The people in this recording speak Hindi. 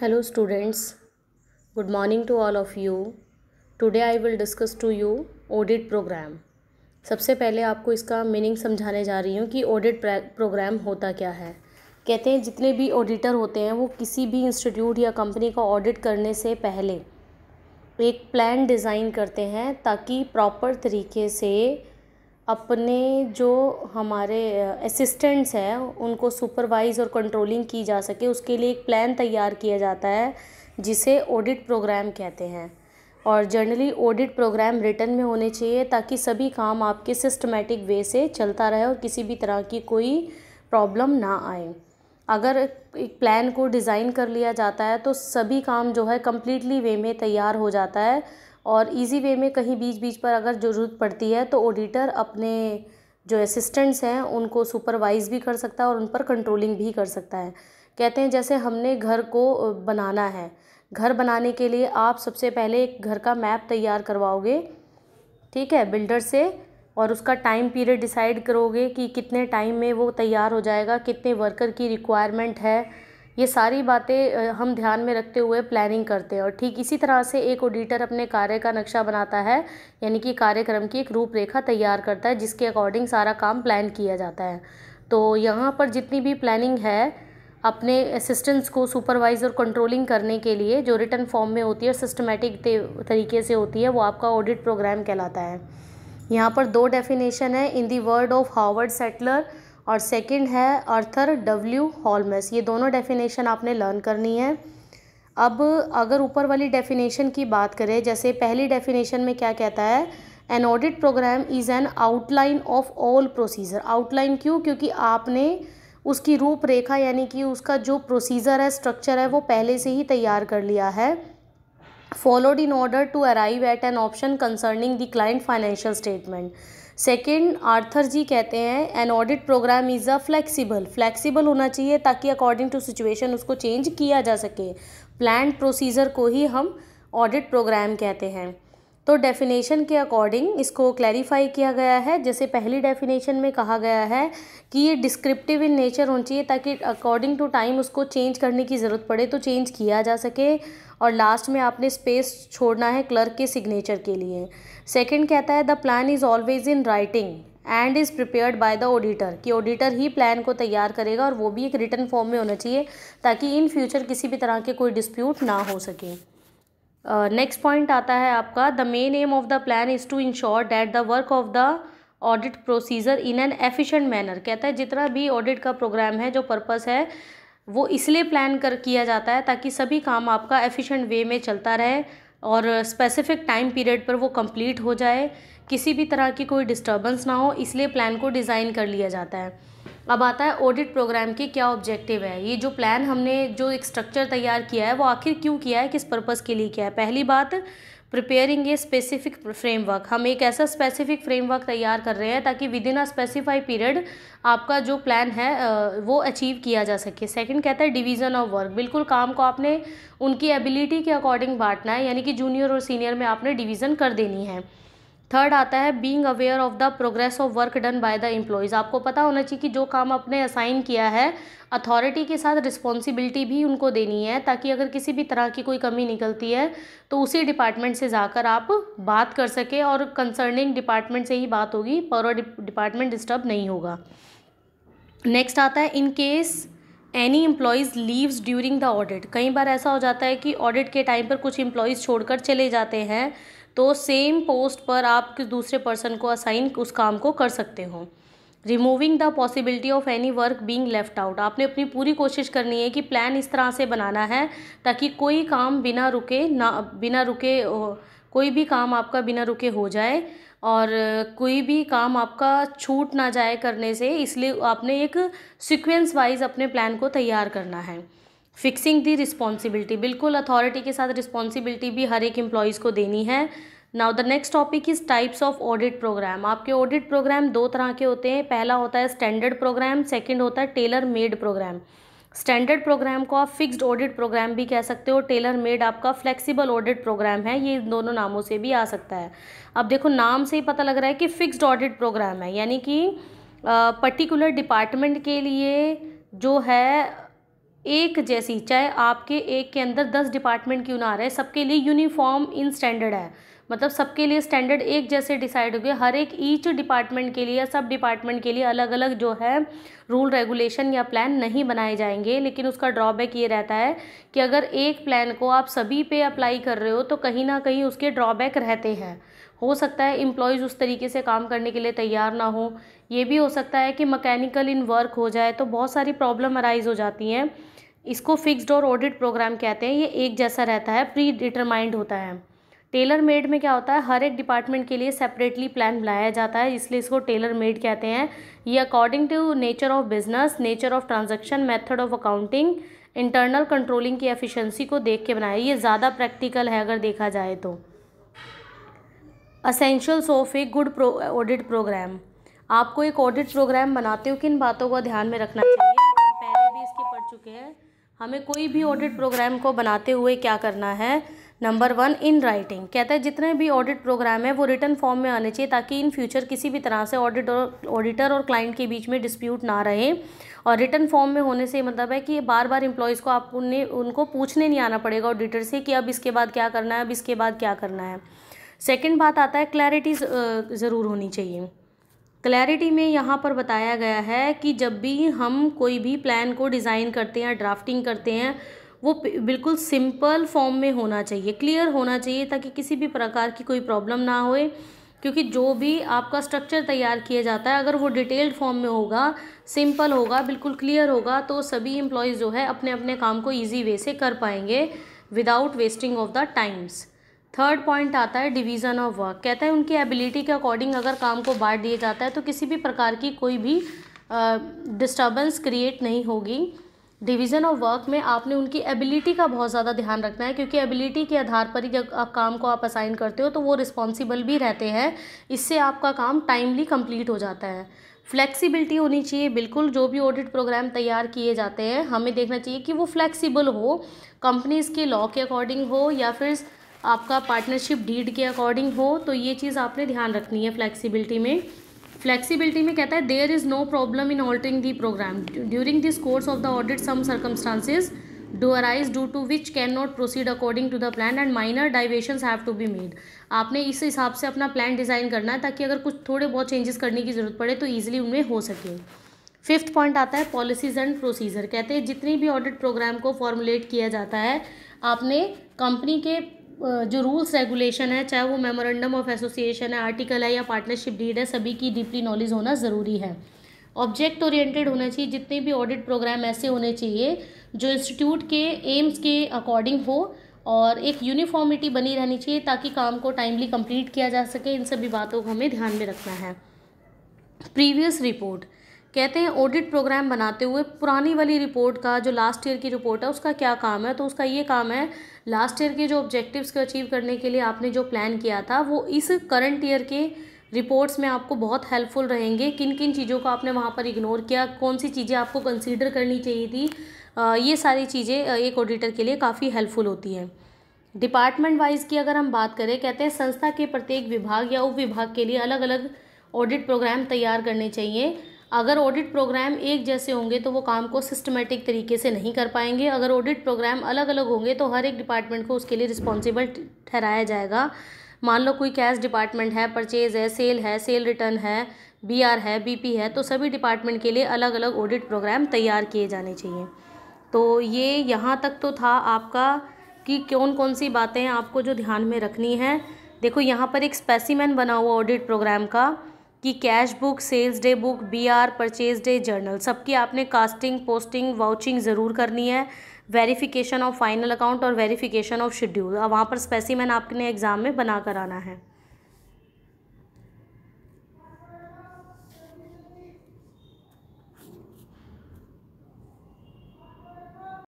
hello students good morning to all of you today I will discuss to you audit program सबसे पहले आपको इसका मीनिंग समझाने जा रही हूँ कि ऑडिट प्रोग्राम होता क्या है कहते हैं जितने भी ऑडिटर होते हैं वो किसी भी इंस्टीट्यूट या कंपनी का ऑडिट करने से पहले एक प्लान डिज़ाइन करते हैं ताकि प्रॉपर तरीके से अपने जो हमारे असिस्टेंट्स हैं उनको सुपरवाइज़ और कंट्रोलिंग की जा सके उसके लिए एक प्लान तैयार किया जाता है जिसे ऑडिट प्रोग्राम कहते हैं और जनरली ऑडिट प्रोग्राम रिटर्न में होने चाहिए ताकि सभी काम आपके सिस्टमेटिक वे से चलता रहे और किसी भी तरह की कोई प्रॉब्लम ना आए अगर एक प्लान को डिज़ाइन कर लिया जाता है तो सभी काम जो है कम्प्लीटली वे में तैयार हो जाता है और इजी वे में कहीं बीच बीच पर अगर ज़रूरत पड़ती है तो ऑडिटर अपने जो असिस्टेंट्स हैं उनको सुपरवाइज़ भी कर सकता है और उन पर कंट्रोलिंग भी कर सकता है कहते हैं जैसे हमने घर को बनाना है घर बनाने के लिए आप सबसे पहले एक घर का मैप तैयार करवाओगे ठीक है बिल्डर से और उसका टाइम पीरियड डिसाइड करोगे कि कितने टाइम में वो तैयार हो जाएगा कितने वर्कर की रिक्वायरमेंट है ये सारी बातें हम ध्यान में रखते हुए प्लानिंग करते हैं और ठीक इसी तरह से एक ऑडिटर अपने कार्य का नक्शा बनाता है यानी कि कार्यक्रम की एक रूपरेखा तैयार करता है जिसके अकॉर्डिंग सारा काम प्लान किया जाता है तो यहाँ पर जितनी भी प्लानिंग है अपने असिस्टेंट्स को सुपरवाइज और कंट्रोलिंग करने के लिए जो रिटर्न फॉर्म में होती है और सिस्टमेटिक तरीके से होती है वो आपका ऑडिट प्रोग्राम कहलाता है यहाँ पर दो डेफिनेशन है in the word of Harvard Settler और सेकंड है अर्थर डब्ल्यू हॉलमेस ये दोनों डेफिनेशन आपने लर्न करनी है अब अगर ऊपर वाली डेफिनेशन की बात करें जैसे पहली डेफिनेशन में क्या कहता है an audit program is an outline of all procedure outline क्यों क्योंकि आपने उसकी रूपरेखा यानी कि उसका जो प्रोसीजर है स्ट्रक्चर है वो पहले से ही तैयार कर लिया है followed in order to arrive at an option concerning the client financial statement second Arthur ji कहते हैं an audit program is a flexible flexible होना चाहिए ताकि अकॉर्डिंग टू सिचुएशन उसको चेंज किया जा सके प्लान प्रोसीजर को ही हम ऑडिट प्रोग्राम कहते हैं तो डेफिनेशन के अकॉर्डिंग इसको क्लैरिफाई किया गया है जैसे पहली डेफिनेशन में कहा गया है कि ये डिस्क्रिप्टिव इन नेचर होनी चाहिए ताकि अकॉर्डिंग टू टाइम उसको चेंज करने की ज़रूरत पड़े तो चेंज किया जा सके और लास्ट में आपने स्पेस छोड़ना है क्लर्क के सिग्नेचर के लिए सेकंड कहता है the plan is always in writing and is prepared by the auditor कि ऑडिटर ही प्लान को तैयार करेगा और वो भी एक रिटर्न फॉर्म में होना चाहिए ताकि इन फ्यूचर किसी भी तरह के कोई डिस्प्यूट ना हो सके नेक्स्ट पॉइंट आता है आपका the main aim of the plan is to ensure that the work of the audit procedure in an efficient manner कहता है जितना भी ऑडिट का प्रोग्राम है जो पर्पस है वो इसलिए प्लान कर किया जाता है ताकि सभी काम आपका एफिशिएंट वे में चलता रहे और स्पेसिफिक टाइम पीरियड पर वो कंप्लीट हो जाए किसी भी तरह की कोई डिस्टर्बेंस ना हो इसलिए प्लान को डिज़ाइन कर लिया जाता है अब आता है ऑडिट प्रोग्राम की क्या ऑब्जेक्टिव है ये जो प्लान हमने जो एक स्ट्रक्चर तैयार किया है वो आखिर क्यों किया है किस पर्पज़ के लिए किया है पहली बात प्रिपेयरिंग ए स्पेसिफिक फ्रेमवर्क हम एक ऐसा स्पेसिफिक फ्रेमवर्क तैयार कर रहे हैं ताकि within a specify period आपका जो प्लान है वो अचीव किया जा सके सेकंड कहता है डिवीज़न ऑफ वर्क बिल्कुल काम को आपने उनकी एबिलिटी के अकॉर्डिंग बांटना है यानी कि जूनियर और सीनियर में आपने डिवीज़न कर देनी है थर्ड आता है being aware of the progress of work done by the employees आपको पता होना चाहिए कि जो काम आपने असाइन किया है अथॉरिटी के साथ रिस्पॉन्सिबिलिटी भी उनको देनी है ताकि अगर किसी भी तरह की कोई कमी निकलती है तो उसी डिपार्टमेंट से जाकर आप बात कर सकें और कंसर्निंग डिपार्टमेंट से ही बात होगी पर डिपार्टमेंट डिस्टर्ब नहीं होगा नेक्स्ट आता है in case any employees leaves during the audit कई बार ऐसा हो जाता है कि ऑडिट के टाइम पर कुछ एम्प्लॉयज़ छोड़कर चले जाते हैं तो सेम पोस्ट पर आप किस दूसरे पर्सन को असाइन उस काम को कर सकते हो removing the possibility of any work being left out आपने अपनी पूरी कोशिश करनी है कि प्लान इस तरह से बनाना है ताकि कोई काम बिना रुके ना बिना रुके कोई भी काम आपका बिना रुके हो जाए और कोई भी काम आपका छूट ना जाए करने से इसलिए आपने एक सीक्वेंस वाइज अपने प्लान को तैयार करना है फिक्सिंग दी रिस्पॉन्सिबिलिटी बिल्कुल अथॉरिटी के साथ रिस्पॉन्सिबिलिटी भी हर एक एम्प्लॉयज़ को देनी है now the next topic is types of audit programme आपके ऑडिट प्रोग्राम दो तरह के होते हैं पहला होता है स्टैंडर्ड प्रोग्राम सेकेंड होता है tailor made program standard program को आप फिक्स्ड ऑडिट प्रोग्राम भी कह सकते हो टेलर मेड आपका फ्लेक्सिबल ऑडिट प्रोग्राम है ये दोनों नामों से भी आ सकता है अब देखो नाम से ही पता लग रहा है कि फिक्स्ड ऑडिट प्रोग्राम है यानी कि पर्टिकुलर डिपार्टमेंट के लिए जो है एक जैसी चाहे आपके एक के अंदर दस डिपार्टमेंट क्यों ना आ रहे सबके लिए यूनिफॉर्म इन स्टैंडर्ड है मतलब सबके लिए स्टैंडर्ड एक जैसे डिसाइड हो गए हर एक ईच डिपार्टमेंट के लिए या सब डिपार्टमेंट के लिए अलग अलग जो है रूल रेगुलेशन या प्लान नहीं बनाए जाएंगे लेकिन उसका ड्रॉबैक ये रहता है कि अगर एक प्लान को आप सभी पे अप्लाई कर रहे हो तो कहीं ना कहीं उसके ड्रॉबैक रहते हैं हो सकता है एम्प्लॉयज़ उस तरीके से काम करने के लिए तैयार ना हो ये भी हो सकता है कि मकैनिकल इन वर्क हो जाए तो बहुत सारी प्रॉब्लम अराइज़ हो जाती हैं इसको फिक्स्ड और ऑडिट प्रोग्राम कहते हैं ये एक जैसा रहता है प्री डिटरमाइंड होता है टेलर मेड में क्या होता है हर एक डिपार्टमेंट के लिए सेपरेटली प्लान बनाया जाता है इसलिए इसको टेलर मेड कहते हैं ये according to nature of business nature of transaction method of accounting internal controlling की एफिशेंसी को देख के बनाया ये ज़्यादा प्रैक्टिकल है अगर देखा जाए तो essentials of a good pro audit program आपको एक ऑडिट प्रोग्राम बनाते हो किन बातों का ध्यान में रखना चाहिए पहले भी इसके पढ़ चुके हैं हमें कोई भी ऑडिट प्रोग्राम को बनाते हुए क्या करना है नंबर वन इन राइटिंग कहता है जितने भी ऑडिट प्रोग्राम है वो रिटर्न फॉर्म में आने चाहिए ताकि इन फ्यूचर किसी भी तरह से ऑडिट और ऑडिटर और क्लाइंट के बीच में डिस्प्यूट ना रहे और रिटर्न फॉर्म में होने से मतलब है कि बार बार एम्प्लॉयज़ को आप उन्हें उनको पूछने नहीं आना पड़ेगा ऑडिटर से कि अब इसके बाद क्या करना है अब इसके बाद क्या करना है सेकेंड बात आता है क्लैरिटी ज़रूर होनी चाहिए क्लैरिटी में यहाँ पर बताया गया है कि जब भी हम कोई भी प्लान को डिज़ाइन करते हैं ड्राफ्टिंग करते हैं वो बिल्कुल सिंपल फॉर्म में होना चाहिए क्लियर होना चाहिए ताकि किसी भी प्रकार की कोई प्रॉब्लम ना होए क्योंकि जो भी आपका स्ट्रक्चर तैयार किया जाता है अगर वो डिटेल्ड फॉर्म में होगा सिंपल होगा बिल्कुल क्लियर होगा तो सभी एम्प्लॉयज़ जो है अपने अपने काम को ईजी वे से कर पाएंगे without wasting of the times third point आता है डिवीज़न ऑफ वर्क कहता है उनकी एबिलिटी के अकॉर्डिंग अगर काम को बांट दिया जाता है तो किसी भी प्रकार की कोई भी डिस्टर्बेंस uh, क्रिएट नहीं होगी डिवीज़न ऑफ वर्क में आपने उनकी एबिलिटी का बहुत ज़्यादा ध्यान रखना है क्योंकि एबिलिटी के आधार पर ही जब आप काम को आप असाइन करते हो तो वो रिस्पॉन्सिबल भी रहते हैं इससे आपका काम टाइमली कम्प्लीट हो जाता है फ्लेक्सिबिलिटी होनी चाहिए बिल्कुल जो भी ऑडिट प्रोग्राम तैयार किए जाते हैं हमें देखना चाहिए कि वो फ्लेक्सिबल हो कंपनीज़ के लॉ के अकॉर्डिंग हो या फिर आपका पार्टनरशिप डीड के अकॉर्डिंग हो तो ये चीज़ आपने ध्यान रखनी है फ्लेक्सिबिलिटी में फ्लेक्सिबिलिटी में कहता है there is no problem in altering the program during this course of the audit some circumstances do arise due to which can not proceed according to the plan and minor deviation have to be made आपने इस हिसाब से अपना प्लान डिज़ाइन करना है ताकि अगर कुछ थोड़े बहुत चेंजेस करने की ज़रूरत पड़े तो ईजिली उनमें हो सके फिफ्थ पॉइंट आता है पॉलिसीज़ एंड प्रोसीजर कहते हैं जितनी भी ऑडिट प्रोग्राम को फॉर्मुलेट किया जाता है आपने कंपनी के जो रूल्स रेगुलेशन है चाहे वो मेमोरेंडम ऑफ एसोसिएशन है आर्टिकल है या पार्टनरशिप डीड है सभी की डीपली नॉलेज होना ज़रूरी है ऑब्जेक्ट ओरिएंटेड होना चाहिए जितने भी ऑडिट प्रोग्राम ऐसे होने चाहिए जो इंस्टीट्यूट के एम्स के अकॉर्डिंग हो और एक यूनिफॉर्मिटी बनी रहनी चाहिए ताकि काम को टाइमली कंप्लीट किया जा सके इन सभी बातों को हमें ध्यान में रखना है प्रीवियस रिपोर्ट कहते हैं ऑडिट प्रोग्राम बनाते हुए पुरानी वाली रिपोर्ट का जो लास्ट ईयर की रिपोर्ट है उसका क्या काम है तो उसका ये काम है लास्ट ईयर के जो ऑब्जेक्टिव्स को अचीव करने के लिए आपने जो प्लान किया था वो इस करंट ईयर के रिपोर्ट्स में आपको बहुत हेल्पफुल रहेंगे किन किन चीज़ों को आपने वहाँ पर इग्नोर किया कौन सी चीज़ें आपको कंसिडर करनी चाहिए थी आ, ये सारी चीज़ें एक ऑडिटर के लिए काफ़ी हेल्पफुल होती हैं डिपार्टमेंट वाइज की अगर हम बात करें कहते हैं संस्था के प्रत्येक विभाग या उप विभाग के लिए अलग अलग ऑडिट प्रोग्राम तैयार करने चाहिए अगर ऑडिट प्रोग्राम एक जैसे होंगे तो वो काम को सिस्टमेटिक तरीके से नहीं कर पाएंगे अगर ऑडिट प्रोग्राम अलग अलग होंगे तो हर एक डिपार्टमेंट को उसके लिए रिस्पॉन्सिबल ठहराया जाएगा मान लो कोई कैश डिपार्टमेंट है परचेज है सेल है सेल रिटर्न है बी है बी है तो सभी डिपार्टमेंट के लिए अलग अलग ऑडिट प्रोग्राम तैयार किए जाने चाहिए तो ये यहाँ तक तो था आपका कि कौन कौन सी बातें आपको जो ध्यान में रखनी है देखो यहाँ पर एक स्पेसीमैन बना हुआ ऑडिट प्रोग्राम का कि cash book sales day book BR purchase day journal सबकी आपने कास्टिंग पोस्टिंग वाउचिंग ज़रूर करनी है वेरिफिकेशन ऑफ फाइनल अकाउंट और वेरिफिकेशन ऑफ शेड्यूल वहाँ पर स्पेसिमैन आपने एग्ज़ाम में बना कर आना है